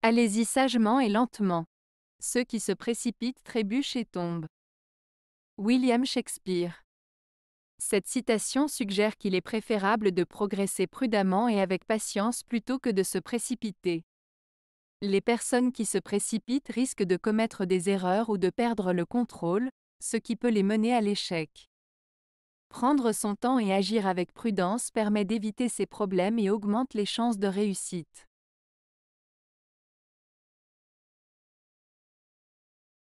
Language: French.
Allez-y sagement et lentement. Ceux qui se précipitent trébuchent et tombent. William Shakespeare. Cette citation suggère qu'il est préférable de progresser prudemment et avec patience plutôt que de se précipiter. Les personnes qui se précipitent risquent de commettre des erreurs ou de perdre le contrôle, ce qui peut les mener à l'échec. Prendre son temps et agir avec prudence permet d'éviter ces problèmes et augmente les chances de réussite.